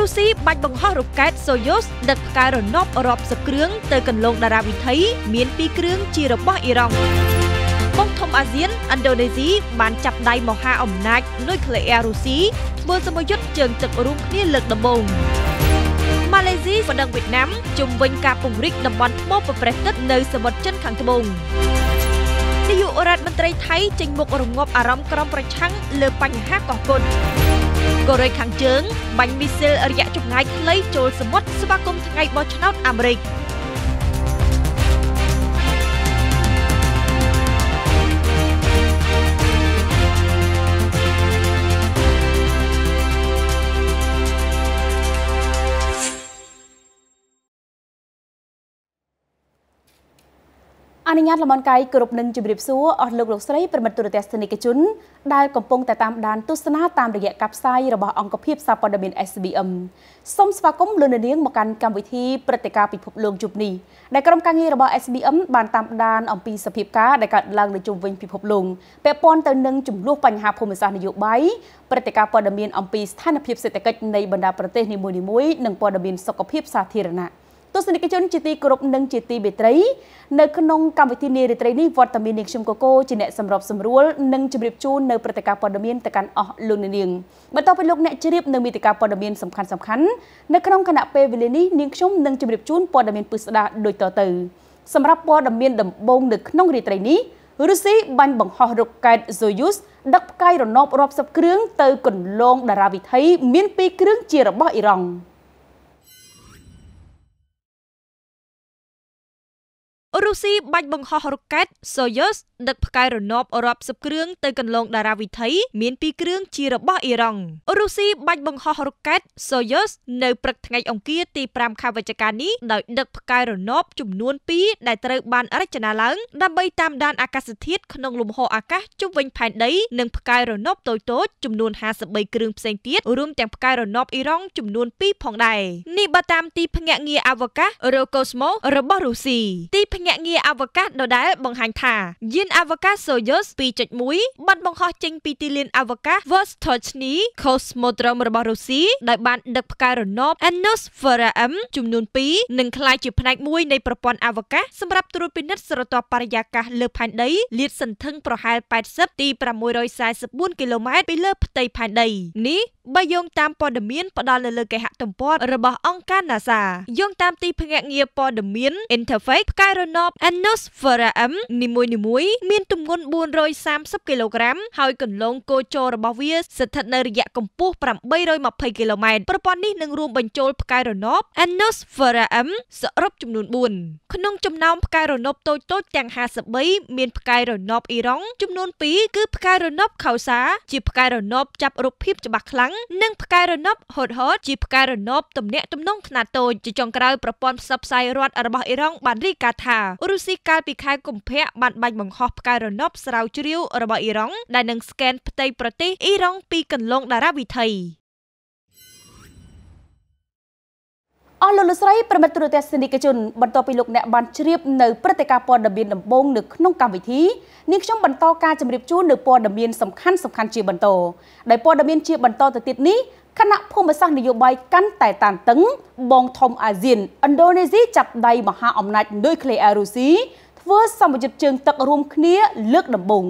រុស្ស៊ីបាច់បង្ហោះរ៉ុកែត Soyuz ដឹកផ្កាយរណបរាប់សិបគ្រឿងទៅកន្លងតារាវិថីមាន2គ្រឿងជារបស់អ៊ីរ៉ង់បង្គំអាស៊ានឥណ្ឌូនេស៊ីបានចាប់ដៃមហាអំណាចនុយក្លេអ៊ែររុស្ស៊ីធ្វើសមយុទ្ធជើងទឹករួមគ្នាលើកដំបូងម៉ាឡេស៊ីបណ្ដឹងវៀតណាមជំវិញការពង្រីកតំបន់ថ្មប្រប្រេះទឹកនៅសមុទ្រចិនខាងត្បូងនាយករដ្ឋមន្ត្រីថៃចេញមុខរងាប់អារម្មណ៍ក្រុមប្រឆាំងលើបញ្ហាកោះគុណកូរ៉េខាងជើងបាញ់មីស៊ីលរយៈចម្ងាយខ្លីចូលសមុទ្រស្វាគមន៍ថ្ងៃបោះឆ្នោតអាមេរិកអនុញ្ញាតលំនកាយគ្រប់នឹងជម្រាបសួរអស់លោកលោកស្រីប្រិមិត្តទូរទស្សនិកជន ដែលកំពុងតែតាមដានទស្សនាតាមរយៈការផ្សាយរបស់អង្គភាពសារព័ត៌មាន SBM សូមស្វាគមន៍លោកនាង មកកាន់កម្មវិធីព្រឹត្តិការណ៍ពិភពលោកជប់នេះដែលក្រុមការងាររបស់ SBM បានតាមដានអំពីសភាពការដែលកើតឡើងនៅជុំវិញពិភពលោកពាក់ព័ន្ធទៅនឹងចំនួនបញ្ហាភូមិសាស្ត្រនយោបាយព្រឹត្តិការណ៍ព័ត៌មានអំពីស្ថានភាពសេដ្ឋកិច្ចនៃបណ្ដាប្រទេសនីមួយៗនិងព័ត៌មានសុខភាពសាធារណៈទស្សនិកជនជាទីគោរពនិងជាទីមេត្រីនៅក្នុងកម្មវិធីនារីត្រីនេះវត្តមាននាងខ្ញុំកកោជាអ្នកសម្របសម្រួលនិងជម្រាបជូននៅព្រឹត្តិការណ៍ព័ត៌មានទៅកាន់អស់លោកនាងបន្តពីលោកអ្នកជ្រាបនៅមេតិការព័ត៌មានសំខាន់សំខាន់នៅក្នុងគណៈពេលវេលានេះនាងខ្ញុំនឹងជម្រាបជូនព័ត៌មានពិស្ដាដូចតទៅសម្រាប់ព័ត៌មានដំបូងនៅក្នុងរាត្រីនេះរុស្ស៊ីបាញ់បង្ហោះរ៉ុកកែត Soyuz ដឹកផ្កាយរណបរាប់សិបគ្រឿងទៅកន្លងតារាវិថីមាន2គ្រឿងជារបស់អ៊ីរ៉ង់។រុស្ស៊ីបាច់បង្ហោះរ៉ុកែត Soyuz ដឹកផ្កាយរណបរាប់សិបគ្រឿងទៅកន្លងតារាវិថី មាន2គ្រឿងជារបស់អ៊ីរ៉ង់រុស្ស៊ីបាច់បង្ហោះរ៉ុកែត Soyuz នៅព្រឹកថ្ងៃអង្គារទី5ខែវិច្ឆិកានេះដោយដឹកផ្កាយរណបចំនួន2ដែលត្រូវបាន រចនាឡើង ដើម្បីតាមដានអាកាសធាតុក្នុង លំហអាកាសជុំវិញផែនដីនិងផ្កាយរណបតូចៗចំនួន53គ្រឿងផ្សេងទៀតរួមទាំងផ្កាយរណបអ៊ីរ៉ង់ចំនួន2ផងដែរនេះបើតាមទីភ្នាក់ងារអវកាស Roscosmos របស់រុស្ស៊ីទីភ្ញាក់ងារអវកាសដដែលបង្ហាញថា យាន អវកាស Soyuz 2.1បានបង្ហោះចេញពីទីលាន អវកាស Vostochny Cosmodrome របស់រុស្ស៊ីដោយបានដឹកផ្កាយរណប Anus Vera M ចំនួន2និងក្លាយជាផ្នែកមួយនៃប្រព័ន្ធអវកាសសម្រាប់ត្រួតពិនិត្យស្រទាប់បរិយាកាសលើផែនដីលាតសន្ធឹងប្រហែល80ទី644គីឡូម៉ែត្រពីលើផ្ទៃផែនដីនេះបើយោងតាមព័ត៌មានផ្ដល់នៅលើគេហទំព័ររបស់អង្គការ NASA យោងតាមទីភ្នាក់ងារព័ត៌មាន Interface ផ្កាយរណប Anosferam នីមួយៗមានទម្ងន់430គីឡូក្រាមហើយគន្លងគោចររបស់វាស្ថិតនៅរយៈកម្ពស់820គីឡូម៉ែត្រប្រព័ន្ធនេះនឹងរួមបញ្ចូលផ្កាយរណប Anosferam សរុបចំនួន4ក្នុងចំណោមផ្កាយរណបតូចៗទាំង53មានផ្កាយរណបអ៊ីរ៉ង់ចំនួន2គឺផ្កាយរណបខោសាជាផ្កាយរណបចាប់រូបភាពច្បាស់ខ្លាំងងនិងផ្កាយរណបហូតហូតជាផ្កាយរណបទំនាក់ទំនងខ្នាតតូចជាចុងក្រោយប្រព័ន្ធផ្សព្វផ្សាយរដ្ឋរបស់អ៊ីរ៉ង់បានរាយការណ៍ថារុស្ស៊ីកាលពីខែកុម្ភៈបានបាញ់បង្ហោះផ្កាយរណបស្រាវជ្រាវរបស់អ៊ីរ៉ង់ដែលនឹងស្កេនផ្ទៃប្រទេសអ៊ីរ៉ង់ពីកន្លងដារ៉ាវិថីអស់លោកលោកស្រីប្រិមិត្តទូរទស្សនិកជនបន្តពីលោកអ្នកបានជ្រាបនៅព្រឹត្តិការណ៍ព័ត៌មានដំបូងនៅក្នុងកម្មវិធីនាងខ្ញុំបន្តការជម្រាបជូននៅព័ត៌មានសំខាន់សំខាន់ជាបន្តដោយព័ត៌មានជាបន្តទៅទៀតនេះគណៈភូមិសាស្ត្រនយោបាយកាន់តែតានតឹង បងធំអាស៊ានឥណ្ឌូនេស៊ីចាប់ដៃមហាអំណាចនុយក្លេអ៊ែររុស្ស៊ីធ្វើសម្ពយុទ្ធជើងទឹករួមគ្នា លើកដំបូង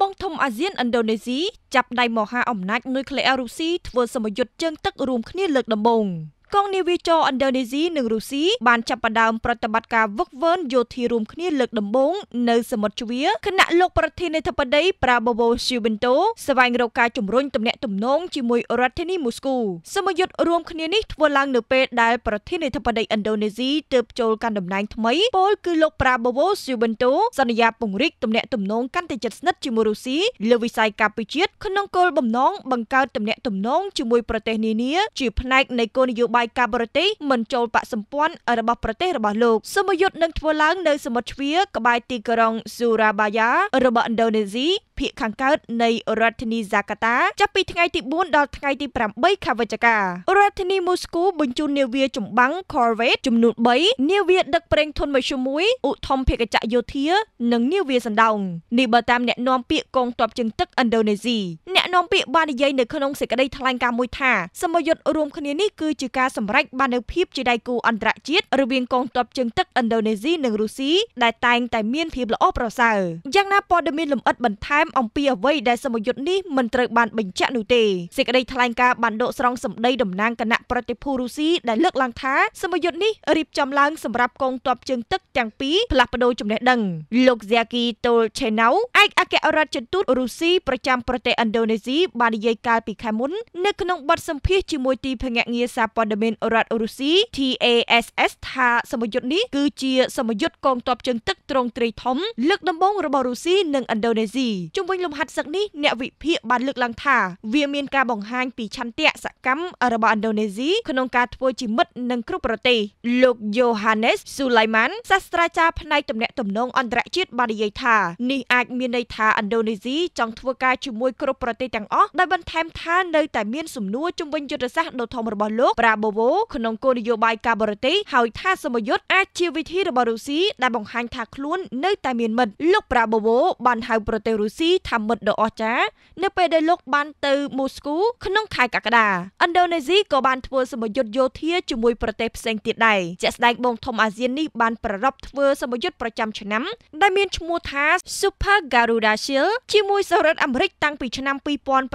បងធំអាស៊ានឥណ្ឌូនេស៊ីចាប់ដៃមហាអំណាចនុយក្លេអ៊ែររុស្ស៊ីធ្វើសម្ពយុទ្ធជើងទឹករួមគ្នាលើកដំបូង។កងនាវាចរឥណ្ឌូនេស៊ីនិងរុស្ស៊ីបានចាប់ផ្ដើមប្រតិបត្តិការវឹកវើយោធារួមគ្នាលើកដំបូងនៅសមុទ្រជ្វាគណៈលោកប្រធានាធិបតីប្រាបូវស៊ូបិនតូស្វែងរកការជំរុញទំនាក់ទំនងជាមួយរដ្ឋធានីមូស្គូសមយុទ្ធរួមគ្នានេះធ្វើឡើងនៅពេលដែលប្រធានាធិបតីឥណ្ឌូនេស៊ីទើបចូលកាន់តំណែងថ្មីពលគឺលោកប្រាបូវស៊ូបិនតូសន្យាពង្រីកទំនាក់ទំនងកាន់តែជិតស្និទ្ធជាមួយរុស្ស៊ីលើវិស័យការពិជាតិក្នុងគោលបំណងបង្កើតទំនាក់ទំនងជាមួយប្រទេសនានាជាផ្នែកនៃគោលនយោបាយបាយការបរទេសមិនចូលបកសម្ព័ន្ធរបស់ប្រទេសរបស់លោក សមយុទ្ធនឹងធ្វើឡើងនៅសមុទ្រជ្វាក្បែរទីក្រុងស៊ូរ៉ាបាយ៉ារបស់ឥណ្ឌូនេស៊ីភាគខាងកើតនៃរដ្ឋធានីហ្សាកាតាចាប់ពីថ្ងៃទី4ដល់ថ្ងៃទី8ខែវិច្ឆិការដ្ឋធានីមូស្គូបញ្ជូននាវាចម្បាំង Corvette ចំនួន3នាវាដឹកប្រេងធុនមធ្យម1ឧទ្ធម្ភាគចក្រយោធា និងនាវាសណ្ដោងនេះបើតាមអ្នកនាំពាក្យកងទ័ពជើងទឹកឥណ្ឌូនេស៊ីអ្នកនាំពាក្យបាននិយាយនៅក្នុងសេចក្តីថ្លែងការណ៍មួយថាសមយុទ្ធរួមគ្នានេះគឺជាការសម្រេចបាននូវភាពជាដៃគូអន្តរជាតិរវាងកងទ័ពជើងទឹកឥណ្ឌូនេស៊ីនិងរុស្ស៊ីដែលតែងតែមានភាពល្អប្រសើរយ៉ាងណាព័ត៌មានលម្អិតបន្ថែមមអំពីអ្វីដែលសមយុទ្ធនេះមិនត្រូវបានបញ្ជាក់នោះទេសេចក្តីថ្លែងការណ៍បានដកស្រង់សម្ដីតំណាងគណៈប្រតិភូរុស្ស៊ីដែលលើកឡើងថាសមយុទ្ធនេះរៀបចំឡើងសម្រាប់កងទ័ពជើងទឹកទាំងពីរផ្លាស់ប្តូរចំណេះដឹងលោក Zaki Tolchenau ឯកអគ្គរដ្ឋទូតរុស្ស៊ីប្រចាំប្រទេសឥណ្ឌូនេស៊ីបាននិយាយកាលពីខែមុន នៅក្នុងបទសម្ភាសន៍ជាមួយទីភ្នាក់ងារសារព័ត៌មានរដ្ឋរុស្ស៊ី TASS ថាសមយុទ្ធនេះគឺជា សមយុទ្ធកងទ័ពជើងទឹកត្រង់ត្រីធំ លើកដំបូងរបស់រុស្ស៊ីនិងឥណ្ឌូនេស៊ីជុំវិញលំហាត់សឹកនេះអ្នកវិភាគបានលើកឡើងថាវាមានការបង្ហាញពីឆន្ទៈសកម្មរបស់ឥណ្ឌូនេស៊ីក្នុងការធ្វើជាមិត្តនឹងគ្រប់ប្រទេសលោក Johannes Sulaiman សាស្ត្រាចារ្យផ្នែកទំនាក់ទំនងអន្តរជាតិបាននិយាយថានេះអាចមានន័យថាឥណ្ឌូនេស៊ីចង់ធ្វើការជាមួយគ្រប់ប្រទេសទាំងអស់ដោយបន្ថែមថានៅតែមានសំណួរជុំវិញយុទ្ធសាស្ត្រដ៏ធំរបស់លោក Prabowo ក្នុងគោលនយោបាយការបរទេសហើយថាសមយុទ្ធអាចជាវិធីរបស់រុស្ស៊ីដែលបង្ហាញថាខ្លួននៅតែមានមិត្តលោក Prabowo បានហៅប្រទេសរុស្ស៊ីស៊ីថាមិត្តដ៏អស្ចារ្យនៅពេលដែលលោក បានទៅមូស្គូ ក្នុងខែកក្កដាឥណ្ឌូនេស៊ីក៏បានធ្វើសម្ពយុទ្ធយោធាជាមួយប្រទេសផ្សេងទៀតដែរជាក់ស្ដែងបងធំអាស៊ាននេះបានប្រារព្ធធ្វើសម្ពយុទ្ធប្រចាំឆ្នាំ ដែលមានឈ្មោះថា Super Garuda Shield ជាមួយសហរដ្ឋអាមេរិកតាំងពីឆ្នាំ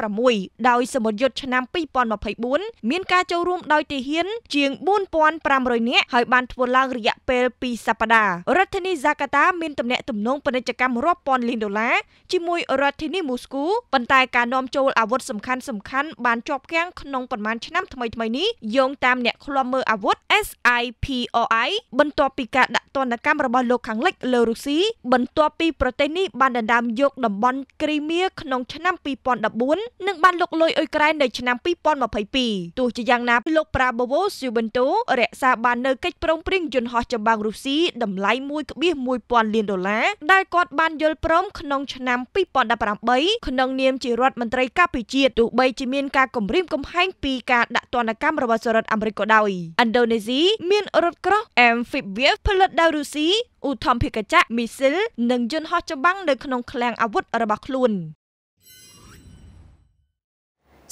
2006ដោយសម្ពយុទ្ធឆ្នាំ2024មានការចូលរួម ដោយទាហានជាង4500នាក់ហើយបានធ្វើឡើងរយៈពេល2សប្តាហ៍រដ្ឋធានីហ្សាកាតាមានទំនាក់ទំនងពាណិជ្ជកម្មរាប់ពាន់លានដុល្លារជាមួយមួយរដ្ឋធានីមូស្គូប៉ុន្តែការនាំចូលអាវុធសំខាន់សំខាន់បានជាប់គាំងក្នុងប្រមាណឆ្នាំថ្មីថ្មីនេះយោងតាមអ្នកឃ្លាំមើលអាវុធ SIPOI បន្ទាប់ពីការដាក់ទណ្ឌកម្មរបស់លោកខាងលិចលើរុស្ស៊ីបន្ទាប់ពីប្រទេសនេះបានដណ្ដើមយកតំបន់គ្រីមៀក្នុងឆ្នាំ2014និងបានលុកលុយអ៊ុយក្រែននៅឆ្នាំ2022ទោះជាយ៉ាងណាលោកប្រាបូវស៊ូបិនតូរក្សាបាននៅកិច្ចប្រឹងប្រែងយន្តហោះចម្បាំងរុស្ស៊ីតម្លៃ1.1ពាន់លានដុល្លារដែលគាត់បានយល់ព្រមក្នុងឆ្នាំ2018ក្នុងនាមជារដ្ឋមន្ត្រីការពារជាតិទោះបីជាមានការគំរាមកំហែងពីការដាក់ទណ្ឌកម្មរបស់សហរដ្ឋអាមេរិកក៏ដោយឥណ្ឌូនេស៊ីមានរថក្រោះ Amphibious ផលិតដោយរុស្ស៊ីឧទ្ធម្ភាគចក្រមីស៊ីលនិងយន្តហោះច្បាំងនៅក្នុងឃ្លាំងអាវុធរបស់ខ្លួន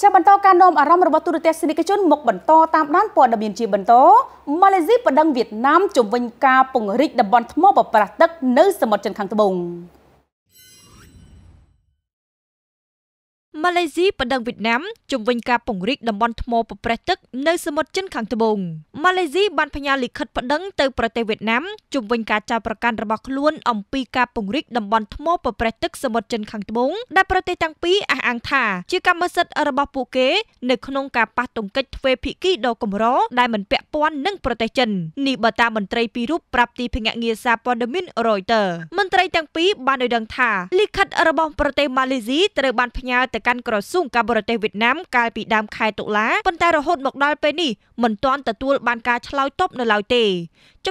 ចាប់បន្តការនាំអារម្មណ៍របស់ទូរទស្សនិកជនមកបន្តតាមដានព័ត៌មានជាបន្តម៉ាឡេស៊ីប្តឹងវៀតណាមជំវិញការពង្រីកតំបន់ថ្មប្រប្រាស់ទឹក នៅសមុទ្រចិនខាងត្បូងម៉ាឡេស៊ីប្តឹងវៀតណាមជំវិញការពង្រីកតំបន់ថ្មប្រព្រឹត្តទឹក នៅសមុទ្រចិនខាងត្បូងម៉ាឡេស៊ីបានផ្ញើលិខិតប្តឹងទៅប្រទេសវៀតណាមជំវិញការចោទប្រកាន់របស់ខ្លួនអំពីការពង្រីកតំបន់ថ្មប្រព្រឹត្តទឹកសមុទ្រចិនខាងត្បូងដែលប្រទេសទាំងពីរអះអាងថាជាកម្មសិទ្ធិរបស់ពួកគេនៅក្នុងការប៉ះទង្គិចទ្វេភាគីដ៏កម្រដែលមិនពាក់ព័ន្ធនឹងប្រទេសចិននេះបើតាមមន្ត្រីពីររូបប្រាប់ទីភ្នាក់ងារសារព័ត៌មាន Reuters មន្ត្រីទាំងពីរបានឲ្យដឹងថាលិខិតរបស់ប្រទេសម៉ាឡេស៊ីត្រូវបានផ្ញើទៅកាន់ក្រសួងការបរទេសវៀតណាមកាលពីដើមខែតុលាប៉ុន្តែរហូត មកដល់ពេលនេះមិនទាន់ទទួលបានការឆ្លើយតបនៅឡើយទេ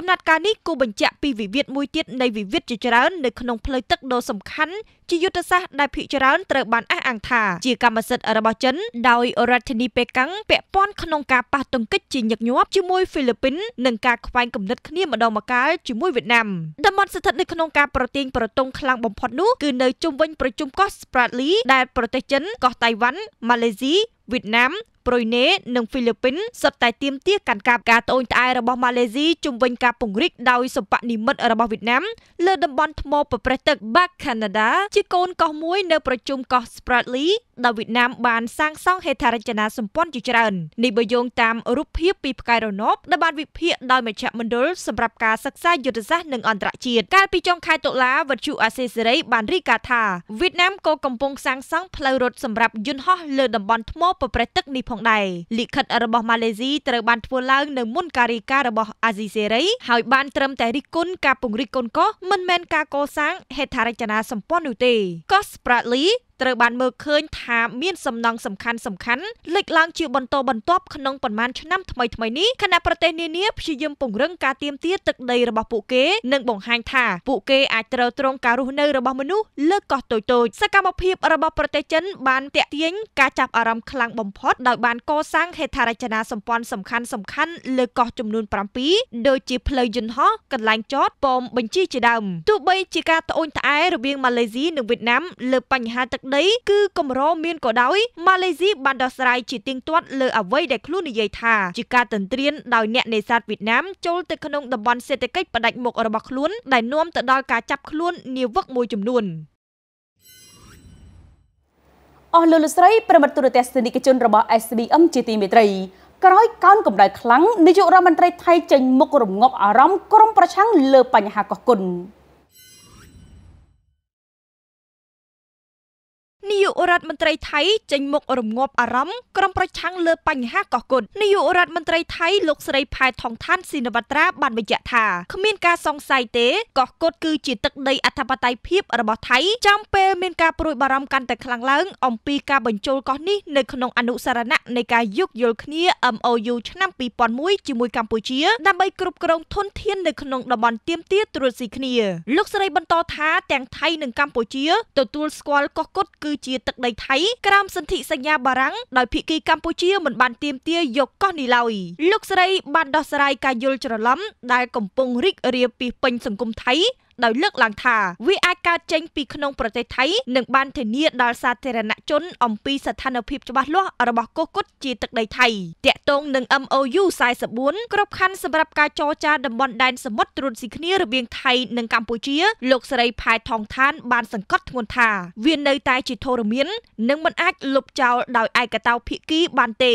ចំណាត់ការនេះគូបញ្ជាក់ពីវិវាទមួយទៀតនៃវិវាទជាច្រើននៅក្នុងផ្លូវទឹកដ៏សំខាន់ជាយុទ្ធសាស្ត្រដែលភាគច្រើនត្រូវបានអះអាងថាជាកម្មសិទ្ធិរបស់ចិនដោយរដ្ឋធានីប៉េកាំងពាក់ព័ន្ធក្នុងការប៉ះទង្គិចជាញឹកញាប់ជាមួយហ្វីលីពីននិងការខ្វែងគំនិតគ្នាម្ដងម្កាលជាមួយវៀតណាមតំបន់ស្ថិតនៅក្នុងការប្រទាញប្រទង់ខ្លាំងបំផុតនោះគឺនៅជុំវិញប្រជុំកោះ Spratly ដែលប្រទេសចិនកោះតៃវ៉ាន់ម៉ាឡេស៊ីវៀតណាមប្រ៊ុយណេនិងហ្វីលីពីនសុទ្ធតែទាមទារកាន់កាប់ការត្អូញត្អែររបស់ម៉ាឡេស៊ីជំវិញការពង្រីកដោយសម្បនិមិត្តរបស់វៀតណាមលើតំបន់ថ្មប្រប្រេះទឹកបាកាណាដាជាកូនកោះមួយនៅប្រជុំកោះ Spratly ដោយវៀតណាមបានសាងសង់ហេដ្ឋារចនាសម្ព័ន្ធជាច្រើននេះបើយោងតាមរូបភាពពីផ្កាយរណបដែលបានវិភាគដោយមជ្ឈមណ្ឌលសម្រាប់ការសិក្សាយុទ្ធសាស្ត្រនិងអន្តរជាតិកាលពីចុងខែតុលាវត្ថុអាស៊ីសេរីបានរាយការណ៍ថាវៀតណាមក៏កំពុងសាងសង់ផ្លូវរត់សម្រាប់យន្តហោះលើតំបន់ថ្មប្រព្រឹត្តទឹកនេះផងដែរលិខិតរបស់ម៉ាឡេស៊ីត្រូវបានធ្វើឡើងនៅមុនការរាយការណ៍របស់អាស៊ីសេរីហើយបាន ត្រឹមតែរិះគន់ការពង្រីកកូនកោះមិនមែនការកសាងហេដ្ឋារចនាសម្ព័ន្ធនោះទេកោះ Spratly ត្រូវបានមើលឃើញថាមានសំណង់សំខាន់សំខាន់លេចឡើងជាបន្តបន្ទាប់ក្នុងប៉ុន្មានឆ្នាំថ្មីថ្មីនេះខណៈប្រទេសនានាព្យាយាមពង្រឹងការទាមទារទឹកដីរបស់ពួកគេ និងបង្ហាញថាពួកគេអាចត្រូវទ្រង់ការរស់នៅរបស់មនុស្សលើកោះតូចតូចសកម្មភាពរបស់ប្រទេសចិនបានតាក់ទាញការចាប់អារម្មណ៍ខ្លាំងបំផុតដោយបានកសាងហេដ្ឋារចនាសម្ព័ន្ធសំខាន់សំខាន់លើកោះចំនួន7ដូចជាផ្លូវយន្តហោះកន្លែងចតប៉មបញ្ជីជាដើមទោះបីជាការត្អូញត្អែរវាងម៉ាឡេស៊ីនិងវៀតណាមលើបញ្ហាទឹកក្តីគឺកម្រមានក៏ដោយម៉ាឡេស៊ីបានដោះស្រាយជាទៀងទាត់ លើអ្វីដែលខ្លួននិយាយថាជាការទន្ទ្រានដោយអ្នកនេសាទវៀតណាមចូលទៅក្នុងតំបន់សេដ្ឋកិច្ចផ្ដាច់មុខរបស់ខ្លួន ដែលនាំទៅដល់ការចាប់ខ្លួននាវិកមួយចំនួនអស់លោកលោកស្រីប្រិមត្តទូរទស្សនិកជន របស់ SBM ជាទីមេត្រីក្រោយកោនកម្ដៅខ្លាំងនាយករដ្ឋមន្ត្រីថៃចេញមុខរំងាប់អារម្មណ៍ក្រុមប្រឆាំងលើបញ្ហាកោះគុណនាយករដ្ឋមន្ត្រីថៃចេញមុខរងាប់អារម្មណ៍ក្រុមប្រឆាំងលើបញ្ហាកោះគុណនាយករដ្ឋមន្ត្រីថៃលោកស្រីផែថងឋានស៊ីនវត្រា បានបញ្ជាក់ថាគ្មានការសង្ស័យទេកោះគុណគឺជាទឹកដីអធិបតេយ្យភាពរបស់ថៃចាំពេលមានការព្រួយបារម្ភកាន់តែខ្លាំងឡើងអំពីការបញ្ចូលកោះនេះនៅក្នុងអនុសារណៈនៃការយោគយល់គ្នា MOU ឆ្នាំ2001ជាមួយកម្ពុជាដើម្បីគ្រប់គ្រងធនធាននៅក្នុងតំបន់ទៀមទាទ្រុស៊ីគ្នាលោកស្រីបន្តថាទាំងថៃនិងកម្ពុជាទទួលស្គាល់កោះគុណគឺជាទឹកដីថៃក្រោមសន្ធិសញ្ញាបារាំងដោយភាគីកម្ពុជាមិនបានទាមទារយកកោះនេះឡើយលោកស្រីបានដោះស្រាយការយល់ច្រឡំដែលកំពុងរីករាលពីពេញសង្គមថៃដោយលើកឡើងថាវាអាចកើតចេញពីក្នុងប្រទេសថៃនិងបានធានាដល់សាធារណជនអំពីស្ថានភាពច្បាស់លាស់របស់កុះគុតជាទឹកដីថៃតាក់ទងនឹង MOU 44ក្របខ័ណ្ឌសម្រាប់ការចរចាតំបន់ដែនសមុទ្រត្រួតស៊ីគ្នារវាងថៃនិងកម្ពុជា លោកស្រីផែថងឋានបានសង្កត់ធ្ងន់ថា វានៅតែជាធរមាននិងមិនអាចលុបចោលដោយឯកតោភាគីបានទេ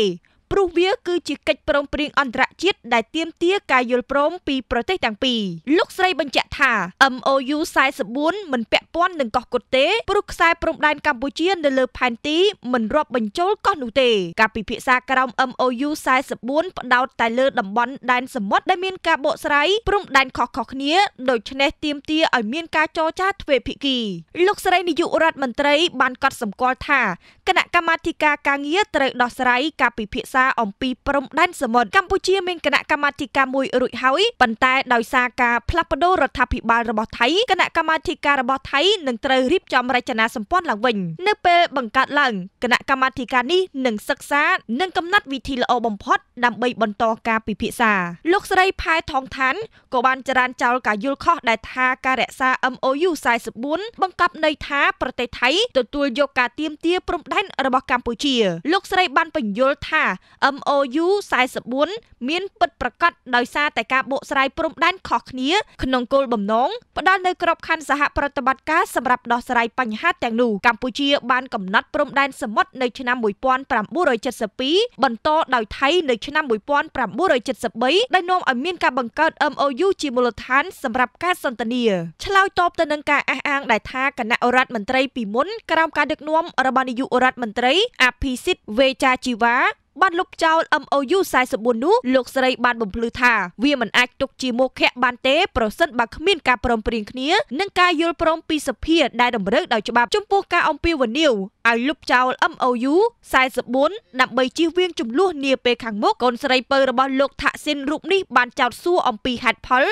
ព្រោះវាគឺជាកិច្ចព្រមព្រៀងអន្តរជាតិដែលទាមទារការយល់ព្រមពីប្រទេសទាំងពីរលោកស្រីបញ្ជាក់ថា MOU 44មិនពាក់ព័ន្ធនឹងកោះកុដទេព្រោះខ្សែព្រំដែនកម្ពុជានៅលើផែនទីមិនរាប់បញ្ចូលកោះនោះទេ ការពិភាក្សាក្រោម MOU 44ផ្ដោតតែលើតំបន់ដែនសមុទ្រដែលមានការបកស្រាយព្រំដែនខុសៗគ្នាដូច្នេះទាមទារឲ្យមានការចរចាទ្វេភាគី លោកស្រីនាយករដ្ឋមន្ត្រីបានកត់សម្គាល់ថាគណៈកម្មាធិការការងារត្រូវដោះស្រាយការពិភាក្សាសារអំពីព្រំដែនសមុទ្រកម្ពុជាមានគណៈកម្មាធិការមួយរួចហើយប៉ុន្តែដោយសារការផ្លាស់ប្ដូររដ្ឋាភិបាលរបស់ថៃគណៈកម្មាធិការរបស់ថៃនឹងត្រូវរៀបចំរចនាសម្ព័ន្ធឡើងវិញនៅពេលបង្កើតឡើងគណៈកម្មាធិការនេះនឹងសិក្សា និងកំណត់វិធីល្អបំផុត ដើម្បីបន្តការពិភាក្សា លោកស្រីផែថងឋានក៏បានចរានចោលការយល់ខុសដែលថាការរក្សា MOU 44បង្កប់ន័យថាប្រទេសថៃទទួលយកការទៀមទាព្រំដែនរបស់កម្ពុជាលោកស្រីបានបញ្យល់ថា MOU 44មាន ពិតប្រាកដដោយសារតែការបកស្រាយព្រំដែនខុសគ្នា ក្នុងគោលបំណងផ្ដល់នូវក្របខ័ណ្ឌសហប្រតិបត្តិការសម្រាប់ដោះស្រាយបញ្ហាទាំងនោះកម្ពុជាបានកំណត់ព្រំដែនសមុទ្រនៅឆ្នាំ1972បន្តដោយថៃនៅឆ្នាំ1973ដែលនាំឲ្យមានការបង្កើត MOU ជាមូលដ្ឋាន សម្រាប់ការសន្ទនាឆ្លើយតបទៅនឹងការអះអាងដែលថាគណៈរដ្ឋមន្ត្រីពីមុន ក្រោមការដឹកនាំរបស់នាយករដ្ឋមន្ត្រីអភិសិទ្ធវេជាជីវ៉ាបានលុបចោល MOU 44នោះលោកស្រីបានបំភ្លឺថាវាមិនអាចទុកជាមុខៈបានទេប្រសិនបើគ្មានការព្រមព្រៀងគ្នា និងការយល់ព្រមពីសភាដែលតម្រូវដោយច្បាប់ចំពោះការអំពាវនាវឲ្យលុបចោល MOU 44ដើម្បីជៀសវាងចំនួននីពេលខាងមុខកូនស្រីពៅរបស់លោកថាក់ស៊ីនរូបនេះបានចោទសួរអំពីហេតុផល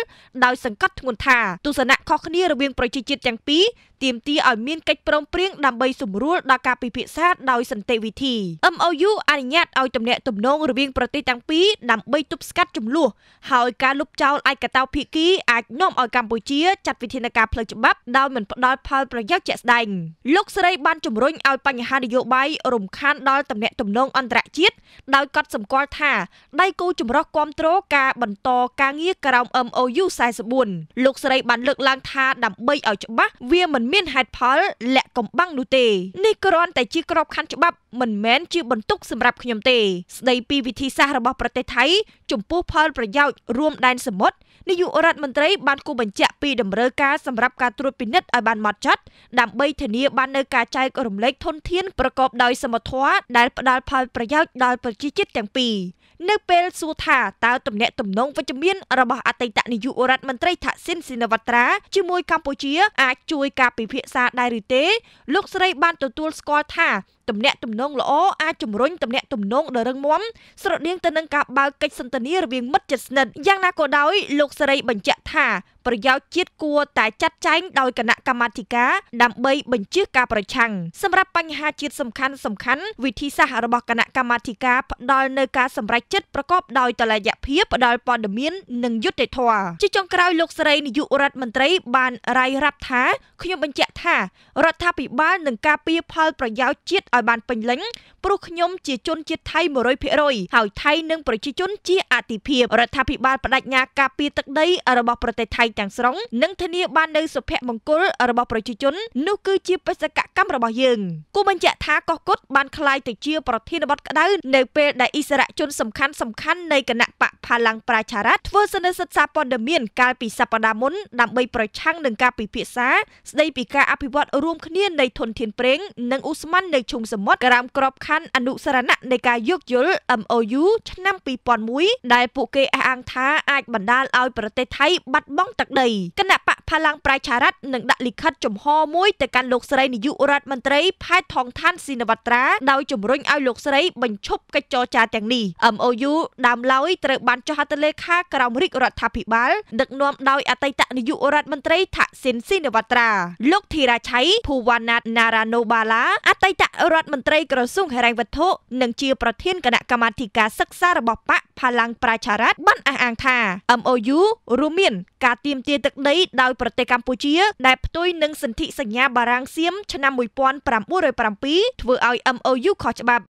ដោយសង្កត់ធ្ងន់ថាទស្សនៈខុសគ្នារវាងប្រជាជាតិទាំងពីរទាមទារឲ្យមានកិច្ចព្រមព្រៀងដើម្បីសម្រួលដល់ការពិភាក្សាដោយសន្តិវិធី MOU អនុញ្ញាតឲ្យទំនាក់ទំនងរវាងប្រទេសទាំងពីរដើម្បីទប់ស្កាត់ចំនួនហើយការលុបចោលឯកតោភាគីអាចនាំឲ្យកម្ពុជាចាត់វិធានការផ្លូវច្បាប់ដោយមិនផ្ដល់ផលប្រយោជន៍ជាក់ស្ដែងលោកស្រីបានជំរុញឲ្យបញ្ហានយោបាយរំខានដល់ទំនាក់ទំនងអន្តរជាតិដោយកត់សម្គាល់ថាដៃគូចម្រុះគ្រប់គ្រងការបន្តការងារក្រោម MOU 44លោកស្រីបានលើកឡើងថាដើម្បីឲ្យច្បាស់វាមិនមានហេតុផលលាក់កំបាំងនោះទេនេះគ្រាន់តែជាក្របខ័ណ្ឌច្បាប់មិនមែនជាបន្ទុកសម្រាប់ខ្ញុំទេ ស្ដីពីវិធីសាស្ត្ររបស់ប្រទេសថៃ ចំពោះផលប្រយោជន៍រួមដែនសមុទ្រនាយករដ្ឋមន្ត្រីបានគូបញ្ជាក់ពីដំណើរការសម្រាប់ការត្រួតពិនិត្យឲ្យបានម៉ត់ចត់ដើម្បីធានាបាននូវការចែករំលែកធនធានប្រកបដោយសមធម៌ដែលផ្ដល់ផលប្រយោជន៍ដល់ប្រជាជាតិទាំងពីរ។នៅពេលសួរថាតើទំនាក់ទំនងវិជ្ជមានរបស់អតីតនាយករដ្ឋមន្ត្រីថាក់ស៊ីនស៊ីណាវ៉ាត្រាជាមួយកម្ពុជាអាចជួយការពិភាក្សាដែរឬទេលោកស្រីបានទទួលស្គាល់ថាទំនាក់ទំនងល្អអាចជំរុញទំនាក់ទំនងដ៏រឹងមាំស្រដៀងទៅនឹងការបើកកិច្ចសន្ទនារវាងមិត្តជិតស្និទ្ធយ៉ាងណាក៏ដោយលោកស្រីបញ្ជាក់ថាប្រយោជន៍ជាតិគួរតែចាត់ចែងដោយគណៈកម្មាធិការដើម្បីបញ្ជៀសការប្រឆាំងសម្រាប់បញ្ហាជាតិសំខាន់សំខាន់វិធីសាស្ត្ររបស់គណៈកម្មាធិការផ្ដល់នៅការសម្រេចចិត្តប្រកបដោយតលយភាពផ្ដល់ព័ត៌មាននិងយុត្តិធម៌ជាចុងក្រោយលោកស្រីនាយករដ្ឋមន្ត្រីបានរាយរាប់ថាខ្ញុំបញ្ជាក់ថា រដ្ឋាភិបាលនឹងការពារផលប្រយោជន៍ជាតិឲ្យបានពេញលេញព្រោះខ្ញុំជាជនជាតិថៃ100%ហើយថៃនិងប្រជាជនជាអតិភិបរដ្ឋាភិបាលបដិញ្ញាការពារទឹកដីរបស់ប្រទេសថៃទាំងស្រុងនិងធានាបាននូវសុភមង្គលរបស់ប្រជាជននោះគឺជាបេសកកម្មរបស់យើងគូបញ្ជាក់ថាកោះគុតបានក្លាយទៅជាប្រធានបទក្តៅនៅពេលដែលអិសរាជជនសំខាន់សំខាន់នៃគណៈបកផាឡាំងប្រជារដ្ឋធ្វើសនសុទ្ធសាព័ត៌មានកាលពីសប្តាហ៍មុនដើម្បីប្រឆាំងនឹងការពិភាក្សាស្ដីពីការអភិវឌ្ឍរួមគ្នានៃធនធានប្រេងនិងឧស្ម័ននៅឈុំសមុទ្រក្រោមក្របខ័ណ្ឌខណ្ឌអនុស្សរណៈនៃការយោគយល់ MOU ឆ្នាំ2001ដែលពួកគេអះអាងថាអាចបណ្ដាលឲ្យប្រទេសថៃបាត់បង់ទឹកដីគណៈបកផលាំងប្រជារដ្ឋនឹងដាក់លិខិតចំហមួយទៅកាន់លោកស្រីនាយករដ្ឋមន្ត្រីផែតថងឋានស៊ីនវត្រាដោយជំរុញឲ្យលោកស្រីបញ្ឈប់កិច្ចចរចាទាំងនេះ MOU ដើមឡើយត្រូវបានចុះហត្ថលេខាក្រោមរាជរដ្ឋាភិបាលដឹកនាំដោយអតីតនាយករដ្ឋមន្ត្រីថាក់ស៊ីនស៊ីនវត្រាលោកធីរាឆៃភូវណ្ណាតណារ៉ាណូបាឡាអតីតរដ្ឋមន្ត្រីក្រសួងហិរញ្ញវត្ថុនិងជាប្រធានគណៈកម្មាធិការសិក្សារបស់បកផល្លាំងប្រជារដ្ឋបានអះអាងថា MOU រួមមានការទាមទារទឹកដីដោយប្រទេសកម្ពុជា ដែលផ្ទុយនឹងសន្ធិសញ្ញាបារាំងសៀមឆ្នាំ1907ធ្វើឲ្យ MOU ខុសច្បាប់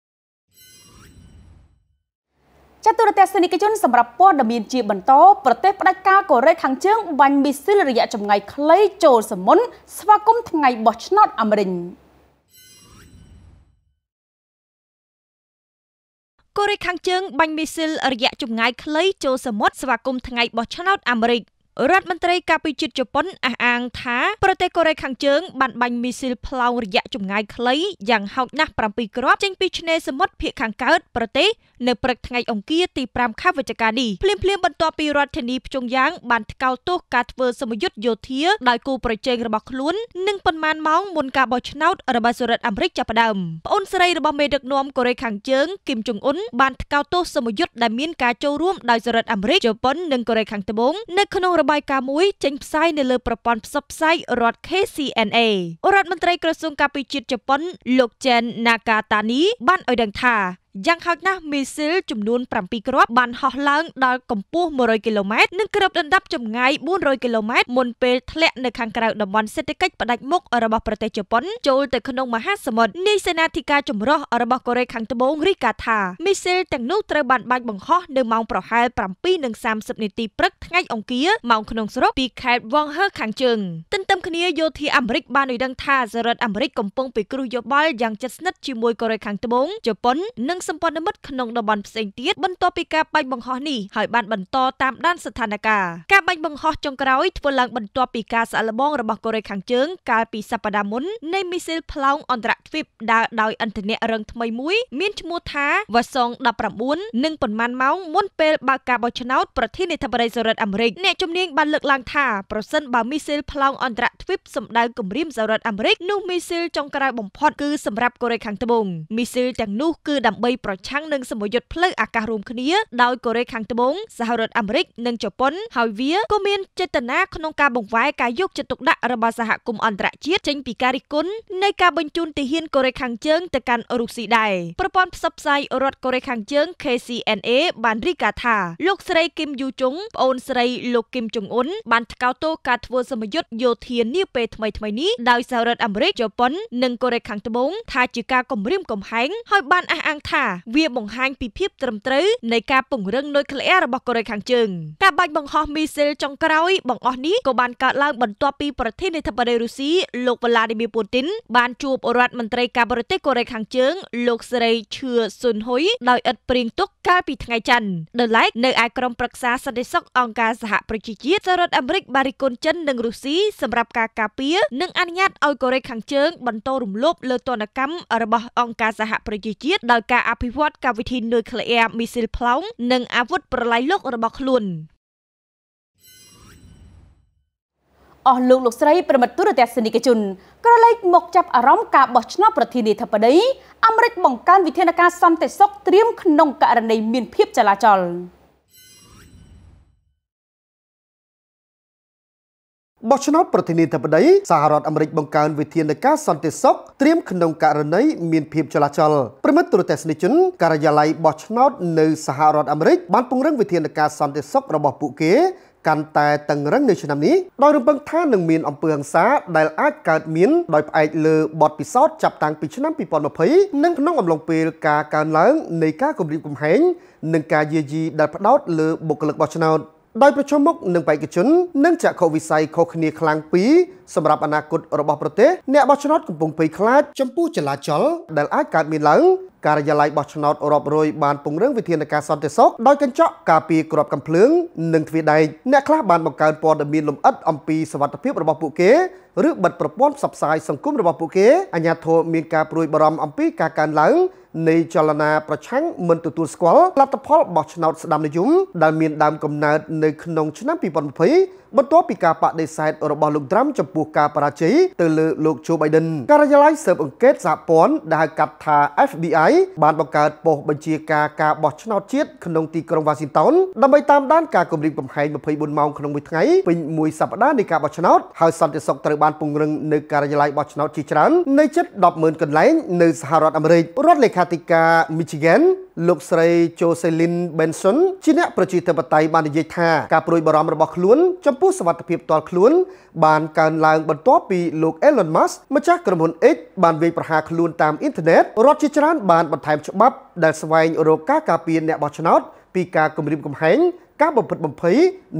ចតុរទេសនិកជនសម្រាប់ព័ត៌មានជាបន្តប្រទេសផ្ដាច់ការកូរ៉េខាងជើង បាញ់មីស៊ីលរយៈចម្ងាយខ្លីចូលសមុទ្រស្វាគមន៍ថ្ងៃបោះឆ្នោតអាមេរិកកូរ៉េខាងជើងបាញ់មីស៊ីលរយៈចម្ងាយខ្លីចូលសមុទ្រស្វាគមន៍ថ្ងៃបោះឆ្នោតអាមេរិក។រដ្ឋមន្ត្រីការពារជាតិជប៉ុនអះអាងថាប្រទេសកូរ៉េខាងជើង បានបាញ់មីស៊ីលផ្លោងរយៈចម្ងាយខ្លីយ៉ាងហោចណាស់7គ្រាប់ចេញពីឆ្នេរសមុទ្រភាគខាងកើតប្រទេសនៅព្រឹកថ្ងៃអង្គារទី5ខែវិច្ឆិកានេះភ្លាមភ្លាមបន្ទាប់ពីរដ្ឋធានីភ្ជុងយ៉ាង បានថ្កោលទោសការធ្វើសមយុទ្ធយោធាដោយគូប្រជែងរបស់ខ្លួននិងប៉ុន្មានម៉ោងមុនការបោះឆ្នោតរបស់សូរិតអាមេរិកចាប់ផ្ដើមប្អូនស្រីរបស់មេដឹកនាំកូរ៉េខាងជើងគីមចុងអ៊ុនបានថ្កោលទោសសមយុទ្ធដែលមានការចូលរួមដោយសូរិតអាមេរិកជប៉ុននិងកូរ៉េខាងត្បូងនៅក្នុងរបាយការណ៍មួយចេញផ្សាយនៅលើប្រព័ន្ធផ្សព្វផ្សាយរដ្ឋ KCNA រដ្ឋមន្ត្រីក្រសួងការពារជាតិជប៉ុន លោក Jen Nakatani បានឲ្យដឹងថាយ៉ាងហោចណាស់មីស៊ីលចំនួន7គ្រាប់បានហោះឡើងដល់កម្ពស់100គីឡូម៉ែត្រនិងគ្របដណ្ដប់ចម្ងាយ400គីឡូម៉ែត្រមុនពេលធ្លាក់នៅខាងក្រៅតំបន់សេដ្ឋកិច្ចផ្ដាច់មុខរបស់ប្រទេសជប៉ុនចូលទៅក្នុងមហាសមុទ្រនាយសេនាធិការចម្រុះរបស់កូរ៉េខាងត្បូងរីកាថាមីស៊ីលទាំងនោះត្រូវបានបាញ់បង្ហោះនៅម៉ោងប្រហែល7:30នាទីព្រឹកថ្ងៃអង្គារម៉ោងក្នុងស្រុកពីខេត្តវងហឺខាងជើងទន្ទឹមគ្នាយោធាអាមេរិកបានឲ្យដឹងថាសហរដ្ឋអាមេរិកកំពុងពិគ្រោះយោបល់យ៉ាងជិតស្និទ្ធជាមួយកូរ៉េខាងត្បូងជប៉ុននិងនិងសម្ព័ន្ធមិត្តក្នុងតំបន់ផ្សេងទៀតបន្ទាប់ពីការបាញ់បង្ហោះនេះហើយបានបន្តតាមដានស្ថានភាពការបាញ់បង្ហោះចុងក្រោយធ្វើឡើងបន្ទាប់ពីការសាក់លបងរបស់កូរ៉េខាងជើង កាលពីសប្តាហ៍មុននៃមីស៊ីលផ្លោងអន្តរទ្វីបដើរដោយអន្តរជាតិរឹងថ្មីមួយមានឈ្មោះថាវ៉ាសុង19និងប៉ុន្មានម៉ោងមុនពេលបើកការបោះឆ្នោតប្រធានាធិបតីសហរដ្ឋអាមេរិកអ្នកជំនាញបានលើកឡើងថាប្រសិនបើមីស៊ីលផ្លោងអន្តរទ្វីបសម្ដៅគម្រាមសហរដ្ឋអាមេរិកនោះមីស៊ីលចុងក្រោយបំផុតគឺសម្រាប់កូរ៉េខាងត្បូងមីស៊ីលទាំងនោះគឺដើម្បីដើម្បីប្រឆាំងនឹងសមយុទ្ធផ្លូវអាកាសរួមគ្នាដោយកូរ៉េខាងត្បូងសហរដ្ឋអាមេរិកនិងជប៉ុនហើយវាក៏មានចេតនាក្នុងការបង្វែរការយកចិត្តទុកដាក់របស់សហគមន៍អន្តរជាតិចេញពីការរិះគន់នៃការបញ្ជូនទាហានកូរ៉េខាងជើងទៅកាន់រុស្ស៊ីដែរប្រព័ន្ធផ្សព្វផ្សាយរដ្ឋកូរ៉េខាងជើង KCNA បានរាយការណ៍ថាលោកស្រីគឹមយូជុងប្អូនស្រីលោកគឹមចុងអ៊ុនបានថ្កោលទោសការធ្វើសមយុទ្ធយោធានាពេលថ្មីថ្មីនេះដោយសហរដ្ឋអាមេរិកជប៉ុននិងកូរ៉េខាងត្បូងថាជាការគំរាមកំហែងហើយបានអះអាងថាថាវា បង្ហាញពីភាពត្រឹមត្រូវនៃការពង្រឹងនុយក្លេអ៊ែររបស់កូរ៉េខាងជើងការបាញ់បង្ហោះមីស៊ីលចុងក្រោយ បង្អស់នេះក៏បានកើតឡើង បន្ទាប់ពីប្រធានាធិបតីរុស្ស៊ីលោកវ្លាឌីមៀពូទីនបានជួបរដ្ឋមន្ត្រីការបរទេសកូរ៉េខាងជើងលោកសេរីឈឿស៊ុនហ៊ុយដោយឥតព្រៀងទុកកាលពីថ្ងៃច័ន្ទដល់ឡែកនៅឯក្រុមប្រឹក្សាសន្តិសុខអង្គការសហប្រជាជាតិសហរដ្ឋអាមេរិកបារីគុនចិននិងរុស្ស៊ីសម្រាប់ការការពារនិងអនុញ្ញាតឲ្យកូរ៉េខាងជើង បន្តរំលោភលើទណ្ឌកម្មរបស់អង្គការសហប្រជាជាតិដោយការអភិវឌ្ឍកម្មវិធីនុយក្លេអ៊ែរមីស៊ីលផ្លោងនិងអាវុធប្រឡាយលោករបស់ខ្លួនអស់លោកលោកស្រីប្រមិត្តទូរទស្សនិកជន ក្រឡេកមក ចាប់អារម្មណ៍ការបោះឆ្នោតប្រធានាធិបតីអាមេរិកបង្កើនវិធានការសន្តិសុខត្រៀមក្នុងករណីមានភាពចលាចល។បោះឆ្នោតប្រធានាធិបតីសហរដ្ឋអាមេរិកបង្កើនវិធានការសន្តិសុខត្រៀមក្នុងករណីមានភាពចលាចលប្រមិត្តទូរទស្សនិកជនការិយាល័យបោះឆ្នោតនៅសហរដ្ឋអាមេរិកបានពង្រឹងវិធានការសន្តិសុខរបស់ពួកគេ កាន់តែតឹងរឹងនៅឆ្នាំនេះដោយរំពឹងថានឹងមានអំពើហិង្សាដែលអាចកើតមានដោយផ្អែកលើបទពិសោធន៍ចាប់តាំងពីឆ្នាំ2020និងក្នុងអំឡុងពេលការកើនឡើង នៃការគម្រាមកំហែងនិងការយាយីដែលផ្ដោតលើបុគ្គលិកបោះឆ្នោត។ដោយប្រជុំមុខនឹងបេក្ខជននិងចក្ខុវិស័យខុសគ្នាខ្លាំងពីរសម្រាប់អនាគតរបស់ប្រទេសអ្នកបោះឆ្នោតកំពុងភ័យខ្លាចចំពោះចលាចលដែលអាចកើតមានឡើងការិយាល័យបោះឆ្នោតរាប់រយបានពង្រឹងវិធានការសន្តិសុខដោយកញ្ចក់ការពារក្របកំភ្លើងនិងទ្វារដែកអ្នកខ្លះបានបង្កើនព័ត៌មានលម្អិតអំពីសវត្ថិភាពរបស់ពួកគេឬបិទប្រព័ន្ធផ្សព្វផ្សាយសង្គមរបស់ពួកគេអាជ្ញាធរមានការព្រួយបារម្ភអំពីការកើនឡើងនៃចលនាប្រឆាំងមិនទទួលស្គាល់លទ្ធផលបោះឆ្នោតស្ដាំនិយមដែលមានដើមកំណើតនៅក្នុង ឆ្នាំ2020បន្ទាប់ពីការបដិសេធរបស់លោកត្រាំចំពោះការបរាជ័យទៅលើលោកជូបៃដិនការិយាល័យស៊ើបអង្កេតសហព័ន្ធដែលហៅកាត់ថា FBI បានបង្កើតប៉ុស្តិ៍បញ្ជាការការបោះឆ្នោតជាតិក្នុងទីក្រុង Washington ដើម្បីតាមដានការគម្រាមកំហែង24ម៉ោងក្នុងមួយថ្ងៃពេញមួយសប្តាហ៍នៃការបោះឆ្នោតហើយសន្តិសុខត្រូវបានពង្រឹងនៅការិយាល័យបោះឆ្នោតជាច្រើននៅជិត100,000កន្លែងនៅសហរដ្ឋអាមេរិករដ្ឋលេខាខាធិការ Michigan លោកស្រី Jocelyn Benson ជាអ្នកប្រជាធិបតេយ្យបាននិយាយថាការប្រួយបារម្ភរបស់ខ្លួនចំពោះសុវត្ថិភាពផ្ទាល់ខ្លួនបានកើនឡើងបន្ទាប់ពីលោក Elon Musk ម្ចាស់ក្រុមហ៊ុន X បានវាយប្រហារខ្លួនតាមអ៊ីនធឺណិតរដ្ឋជាច្រើនបានបន្ថែមច្បាប់ដែលស្វែងរកការការពារអ្នកបោះឆ្នោត ពីការគំរាមកំហែង ការបំផិតបំភ័យ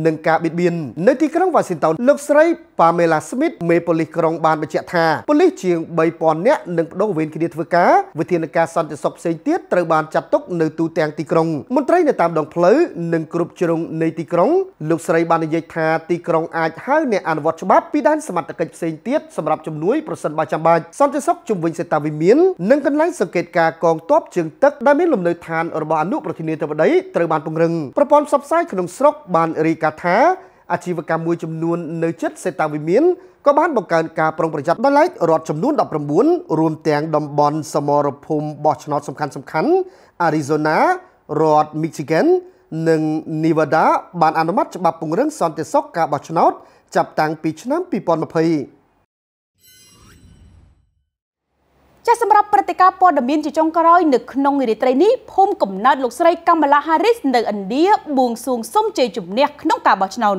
និងការបៀតបៀននៅទីក្រុង Washington លោកស្រី Pamela Smith មេប៉ូលីសក្រុងបានបញ្ជាក់ថាប៉ូលីសជាង3000នាក់នឹងបដូរវេនគ្នាធ្វើការវិធានការសន្តិសុខផ្សេងទៀតត្រូវបានចាត់ទុកនៅទូទាំងទីក្រុងមន្ត្រីនៅតាមដងផ្លូវនិងគ្រប់ជ្រុងនៃទីក្រុងលោកស្រីបាននិយាយថាទីក្រុងអាចហៅអ្នកអនុវត្តច្បាប់ពីដែនសមត្ថកិច្ចផ្សេងទៀតសម្រាប់ជំនួយប្រសិនបើចាំបាច់សន្តិសុខជំវិញសេតាវិមាននិងកន្លែងសង្កេតការកងទ័ពជើងទឹកដែលមានលំនៅឋានរបស់អនុប្រធានាធិបតីត្រូវបានពង្រឹងប្រព័ន្ធផ្សព្វផ្សាយក្នុងស្រុកបានរាយការណ៍ថាអាជីវកម្មមួយចំនួននៅជិតសេតាវិមានក៏បានបង្កើនការប្រុងប្រយ័ត្នដោយឡែករត់ចំនួន19រួមទាំងតំបន់ សមរភូមិបោះឆ្នោតសំខាន់ៗ Arizona រដ្ឋ Michigan និង Nevada បានអនុម័តច្បាប់ពង្រឹងសន្តិសុខការបោះឆ្នោតចាប់តាំងពីឆ្នាំ2020ចាសសម្រាប់ព្រឹត្តិការណ៍ព័ត៌មានជាចុងក្រោយនៅក្នុងរាត្រីនេះភូមិកំណើតលោកស្រីកាមឡាហារីសនៅឥណ្ឌាបួងសួងសុំជ័យជំនះក្នុងការបោះឆ្នោត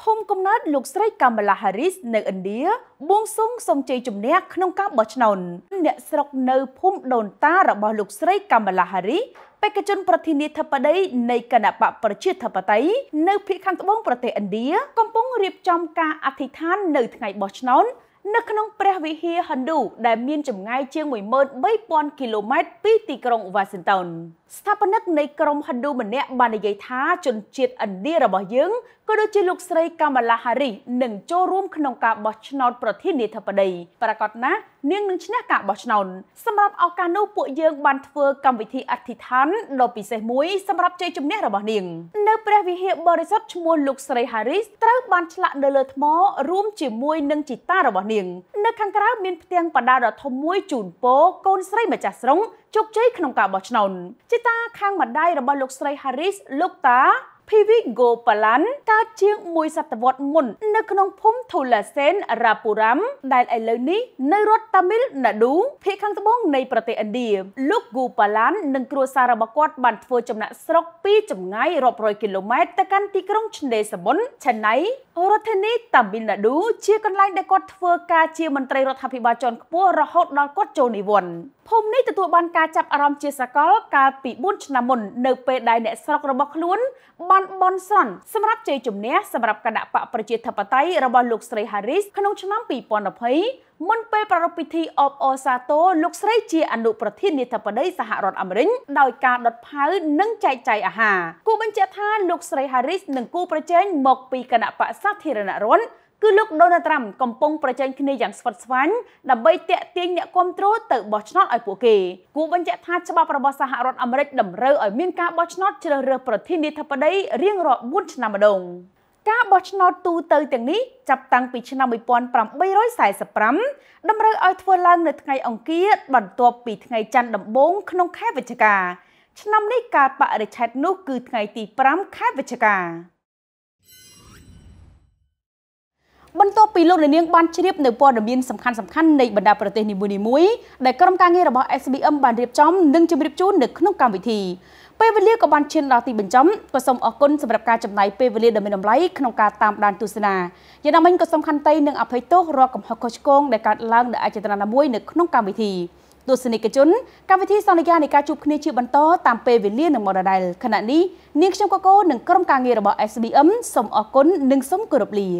ភូមិកំណើតលោកស្រីកាមឡាហារីសនៅឥណ្ឌាបួងសួងសុំជ័យជំនះក្នុងការបោះឆ្នោតអ្នកស្រុកនៅភូមិដូនតារបស់លោកស្រីកាមឡាហារីបេក្ខជនប្រធានាធិបតីនៃគណបកប្រជាធិបតេយ្យនៅភូមិខាងត្បូងប្រទេសឥណ្ឌាកំពុងរៀបចំការអធិដ្ឋាននៅថ្ងៃបោះឆ្នោតនៅក្នុងព្រះវិហារហិណ្ឌូដែលមានចម្ងាយជាង13000គីឡូម៉ែត្រពីទីក្រុងវ៉ាស៊ីនតោន។ស្ថាបនិកនៃក្រមហិណ្ឌូម្នាក់បាននិយាយថាជនជាតិឥណ្ឌារបស់យើងក៏ដូចជាលោកស្រីកាមាឡាហារីនឹងចូលរួមក្នុងការបោះឆ្នោតប្រធានាធិបតីប្រកាសណានាងនឹងឈ្នះការបោះឆ្នោតសម្រាប់ឱកាសនោះពួកយើងបានធ្វើកម្មវិធីអធិដ្ឋានដ៏ពិសេសមួយសម្រាប់ជ័យជំនះរបស់នាងនៅព្រះវិហារបរិសុទ្ធឈ្មោះលោកស្រីហារីសត្រូវបានឆ្លាក់នៅលើថ្មរួមជាមួយនឹងជីតារបស់នាងនៅខាងក្រៅមានផ្ទាំងបដាដ៏ធំមួយជូនពរកូនស្រីម្ចាស់ស្រុងជោគជ័យក្នុងការបោះឆ្នោតចេតាខាងម្ដាយរបស់លោកស្រី Harris លោកតា Pivigo Palan កើតជាង1សតវត្សមុន នៅក្នុងភូមិធូឡាសេនរ៉ាពូរ៉ាំដែលឥឡូវនេះនៅរដ្ឋតាមីលណាឌូភាគខាងត្បូងនៃប្រទេសឥណ្ឌាលោក Gu Palan និងគ្រួសាររបស់គាត់បានធ្វើចំណាក់ស្រុកពីចម្ងាយរាប់រយគីឡូម៉ែត្រទៅកាន់ទីក្រុងឆ្នេរសមុទ្រឆណៃរដ្ឋធានីតាមីលណាឌូជាកន្លែងដែលគាត់ធ្វើការជាមន្ត្រីរដ្ឋាភិបាលជាន់ខ្ពស់រហូតដល់គាត់ចូលនិវត្តន៍ភូមិនេះទទួលបានការចាប់អារម្មណ៍ជាសកលកាលពី4ឆ្នាំមុននៅពេលដែលអ្នកស្រុករបស់ខ្លួនបានន់ប៊ុនស្រន់សម្រាប់ជ័យជំនះសម្រាប់គណៈបកប្រជាធិបតេយ្យរបស់លោកស្រី Harris ក្នុងឆ្នាំ2020មុនពេលប្រារព្ធពិធីអបអរសាទរលោកស្រីជាអនុប្រធាននាយកបដីសហរដ្ឋអាមេរិកដោយការដុតផៅ និងចែកចាយអាហារគូបញ្ជាក់ថាលោកស្រី Harris និងគូប្រជែងមកពីគណៈបកសាធារណរដ្ឋគឺលោកដូណាល់ត្រាំកំពុងប្រជែងគ្នាយ៉ាងស្វិតស្វាញដើម្បីទាក់ទាញអ្នកគ្រប់គ្រងទៅបោះឆ្នោតឲ្យពួកគេគួរបញ្ជាក់ថាច្បាប់របស់សហរដ្ឋអាមេរិកតម្រូវឲ្យមានការបោះឆ្នោតជ្រើសរើសប្រធានាធិបតីរៀងរាល់4ឆ្នាំម្ដងការបោះឆ្នោតទូទៅទាំងនេះចាប់តាំងពីឆ្នាំ1845តម្រូវឲ្យធ្វើឡើងនៅថ្ងៃអង្គារបន្ទាប់ពីថ្ងៃច័ន្ទដំបូងក្នុងខែវិច្ឆិកា ឆ្នាំនេះការបរិច្ឆេទនោះគឺថ្ងៃ ទី5ខែវិច្ឆិកាបន្ទាប់ពីលោកនាងបានជ្រាបនៅព័ត៌មានសំខាន់សំខាន់នៃបណ្ដាប្រទេសនីមួយៗដែលក្រុមការងាររបស់ SBM បានរៀបចំនិងជម្រាបជូននៅក្នុងកម្មវិធីពេលវេលាក៏បានឈានដល់ទីបញ្ចប់ក៏សូមអរគុណសម្រាប់ការចំណាយពេលវេលាដ៏មានតម្លៃក្នុងការតាមដានទស្សនាយ៉ាងណាមិញក៏សំខាន់តៃនិងអភ័យទោសរាល់កំហុសខុសឆ្គងដែលកើតឡើងដោយអចេតនាណាមួយនៅក្នុងកម្មវិធីទស្សនិកជនកម្មវិធីសន្យានៃការជួបគ្នាជាបន្តតាមពេលវេលានឹងមកដដែលខណៈនេះនាងខ្ញុំកកូននិងក្រុមការងាររបស់ SBM សូមអរគុណនិងសូមគោរពលា